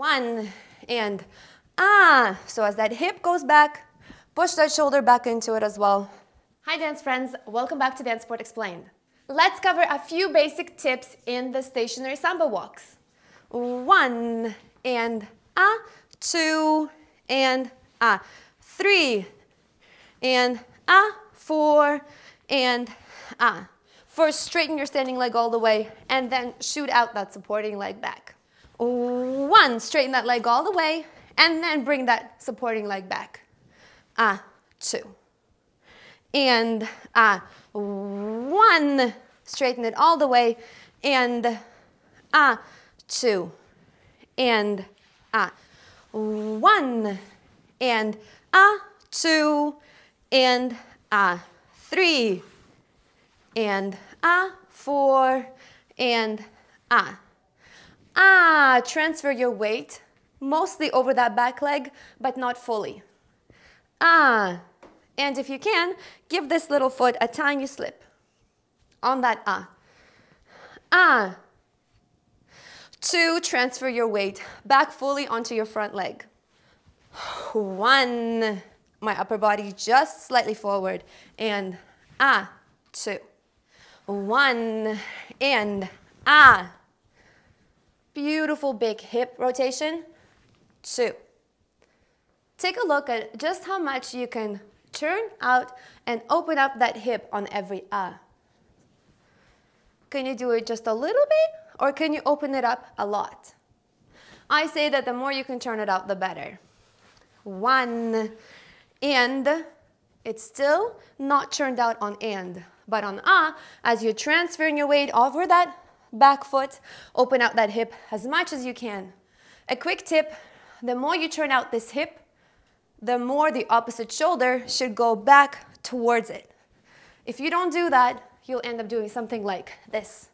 One, and ah. So as that hip goes back, push that shoulder back into it as well. Hi dance friends, welcome back to Danceport Explained. Let's cover a few basic tips in the stationary samba walks. One, and ah. Two, and ah. Three, and ah. Four, and ah. First, straighten your standing leg all the way and then shoot out that supporting leg back. One, straighten that leg all the way, and then bring that supporting leg back. Ah, two. And ah, one. Straighten it all the way, and ah, two. And ah, one. And ah, two. And ah, three. And ah, four. And ah. Ah, transfer your weight, mostly over that back leg, but not fully. Ah, and if you can, give this little foot a tiny slip on that ah. Ah. Two, transfer your weight back fully onto your front leg. One, my upper body just slightly forward, and ah, two. One, and ah, Beautiful big hip rotation. Two. Take a look at just how much you can turn out and open up that hip on every ah. Can you do it just a little bit or can you open it up a lot? I say that the more you can turn it out, the better. One. And it's still not turned out on and, but on ah, as you're transferring your weight over that back foot, open out that hip as much as you can. A quick tip, the more you turn out this hip, the more the opposite shoulder should go back towards it. If you don't do that, you'll end up doing something like this.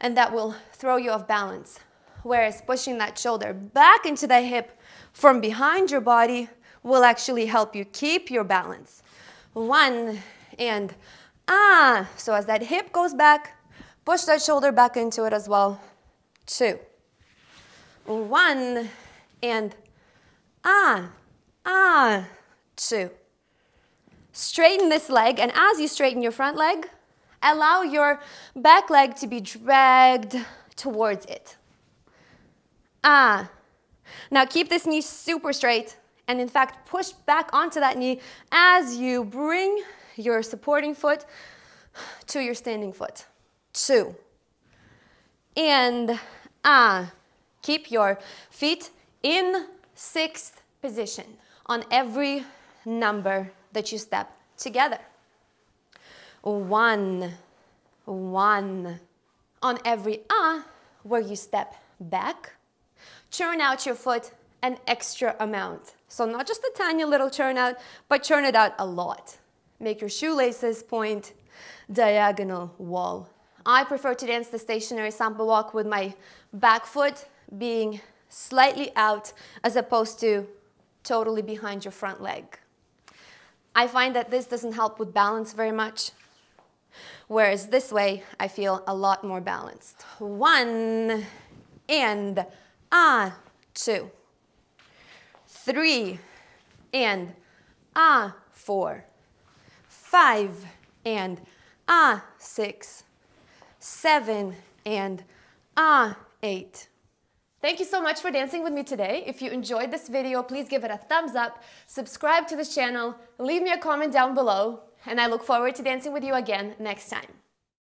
And that will throw you off balance. Whereas pushing that shoulder back into the hip from behind your body will actually help you keep your balance. One, and ah. So as that hip goes back, Push that shoulder back into it as well. Two, one, and ah, ah, two. Straighten this leg, and as you straighten your front leg, allow your back leg to be dragged towards it. Ah. Now keep this knee super straight, and in fact, push back onto that knee as you bring your supporting foot to your standing foot two. And ah, keep your feet in sixth position on every number that you step together. One, one. On every ah, where you step back, turn out your foot an extra amount. So not just a tiny little turn out, but turn it out a lot. Make your shoelaces point diagonal wall I prefer to dance the stationary samba walk with my back foot being slightly out as opposed to totally behind your front leg. I find that this doesn't help with balance very much, whereas this way I feel a lot more balanced. One, and ah, two, three, and ah, four, five, and ah, six, seven, and ah, uh, eight. Thank you so much for dancing with me today. If you enjoyed this video, please give it a thumbs up, subscribe to this channel, leave me a comment down below, and I look forward to dancing with you again next time.